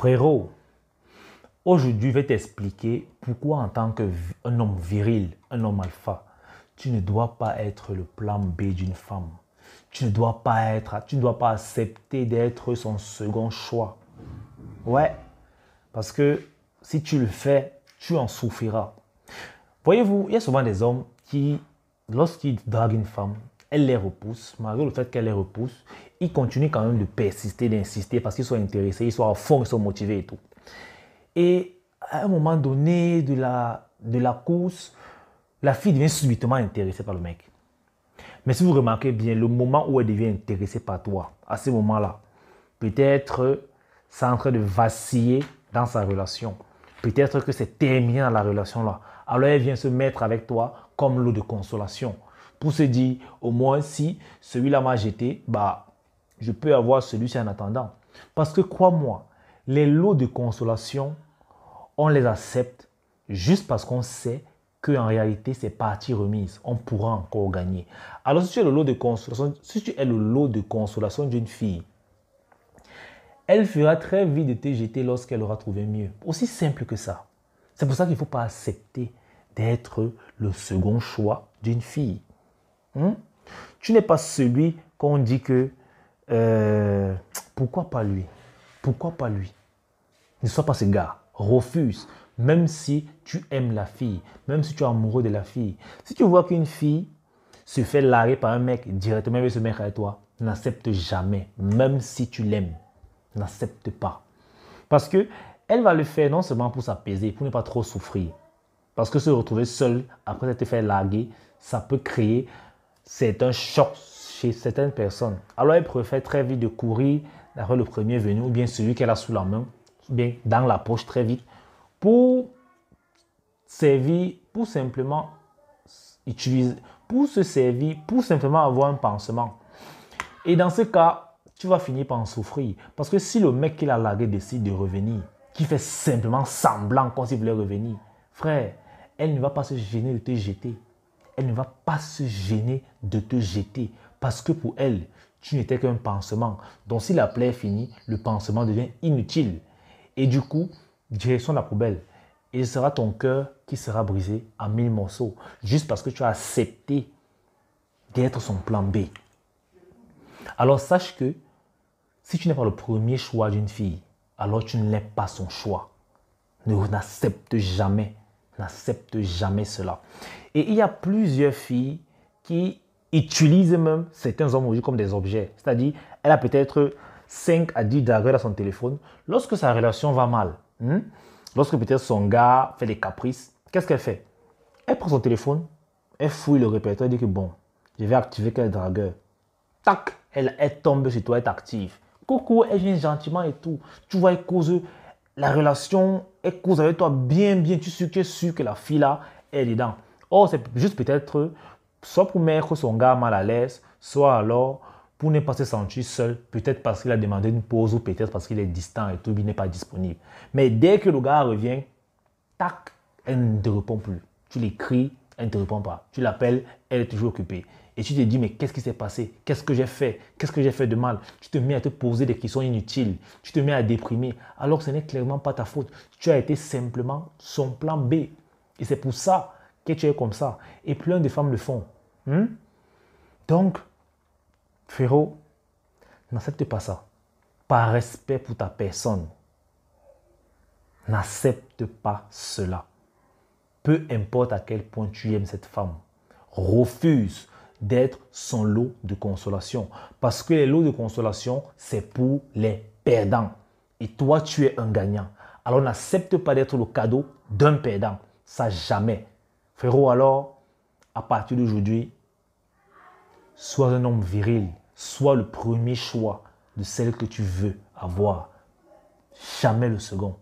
Frérot, aujourd'hui, je vais t'expliquer pourquoi en tant qu'un homme viril, un homme alpha, tu ne dois pas être le plan B d'une femme. Tu ne dois pas être, tu ne dois pas accepter d'être son second choix. Ouais, parce que si tu le fais, tu en souffriras. Voyez-vous, il y a souvent des hommes qui, lorsqu'ils draguent une femme, elle les repousse. Malgré le fait qu'elle les repousse, ils continuent quand même de persister, d'insister parce qu'ils sont intéressés, ils sont à fond, ils sont motivés et tout. Et à un moment donné de la, de la course, la fille devient subitement intéressée par le mec. Mais si vous remarquez bien, le moment où elle devient intéressée par toi, à ce moment-là, peut-être c'est en train de vaciller dans sa relation. Peut-être que c'est terminé dans la relation-là. Alors elle vient se mettre avec toi comme l'eau de consolation pour se dire, au moins si celui-là m'a jeté, bah, je peux avoir celui-ci en attendant. Parce que crois-moi, les lots de consolation, on les accepte juste parce qu'on sait qu'en réalité c'est partie remise, on pourra encore gagner. Alors si tu es le lot de consolation, si tu es le lot de consolation d'une fille, elle fera très vite de te jeter lorsqu'elle aura trouvé mieux. Aussi simple que ça. C'est pour ça qu'il ne faut pas accepter d'être le second choix d'une fille. Hein? Tu n'es pas celui qu'on dit que euh, pourquoi pas lui Pourquoi pas lui Ne sois pas ce gars. Refuse. Même si tu aimes la fille, même si tu es amoureux de la fille. Si tu vois qu'une fille se fait larguer par un mec, directement avec ce mec à toi, n'accepte jamais, même si tu l'aimes. N'accepte pas. Parce que elle va le faire non seulement pour s'apaiser, pour ne pas trop souffrir. Parce que se retrouver seul après s'être fait larguer, ça peut créer c'est un choc chez certaines personnes. Alors elle préfère très vite de courir après le premier venu ou bien celui qu'elle a sous la main, bien dans la poche très vite, pour servir, pour simplement utiliser, pour se servir, pour simplement avoir un pansement. Et dans ce cas, tu vas finir par en souffrir. Parce que si le mec qui l'a largué décide de revenir, qui fait simplement semblant qu'on s'il voulait revenir, frère, elle ne va pas se gêner de te jeter ne va pas se gêner de te jeter parce que pour elle, tu n'étais qu'un pansement. Donc si la plaie est finie, le pansement devient inutile. Et du coup, direction la poubelle. Et ce sera ton cœur qui sera brisé en mille morceaux, juste parce que tu as accepté d'être son plan B. Alors sache que si tu n'es pas le premier choix d'une fille, alors tu ne l'es pas son choix. Ne n'accepte jamais n'accepte jamais cela. Et il y a plusieurs filles qui utilisent même certains hommes comme des objets. C'est-à-dire, elle a peut-être 5 à 10 dagues à son téléphone. Lorsque sa relation va mal, hmm, lorsque peut-être son gars fait des caprices, qu'est-ce qu'elle fait Elle prend son téléphone, elle fouille le répertoire et dit que bon, je vais activer quel dragueur. Tac, elle, elle tombe sur toi, elle t'active. Coucou, elle vient gentiment et tout. Tu vois, elle cause la relation est cause avec toi bien, bien. Tu, es sûr que la fille là est dedans. Or, c'est juste peut-être soit pour mettre son gars mal à l'aise, soit alors pour ne pas se sentir seul, peut-être parce qu'il a demandé une pause ou peut-être parce qu'il est distant et tout, il n'est pas disponible. Mais dès que le gars revient, tac, elle ne te répond plus. Tu l'écris, elle ne te répond pas. Tu l'appelles, elle est toujours occupée. Et tu te dis, mais qu'est-ce qui s'est passé Qu'est-ce que j'ai fait Qu'est-ce que j'ai fait de mal Tu te mets à te poser des questions inutiles. Tu te mets à déprimer. Alors que ce n'est clairement pas ta faute. Tu as été simplement son plan B. Et c'est pour ça que tu es comme ça. Et plein de femmes le font. Hmm? Donc, frérot, n'accepte pas ça. Par respect pour ta personne, n'accepte pas cela peu importe à quel point tu aimes cette femme, refuse d'être son lot de consolation. Parce que les lots de consolation, c'est pour les perdants. Et toi, tu es un gagnant. Alors n'accepte pas d'être le cadeau d'un perdant. Ça, jamais. Frérot, alors, à partir d'aujourd'hui, sois un homme viril. Sois le premier choix de celle que tu veux avoir. Jamais le second.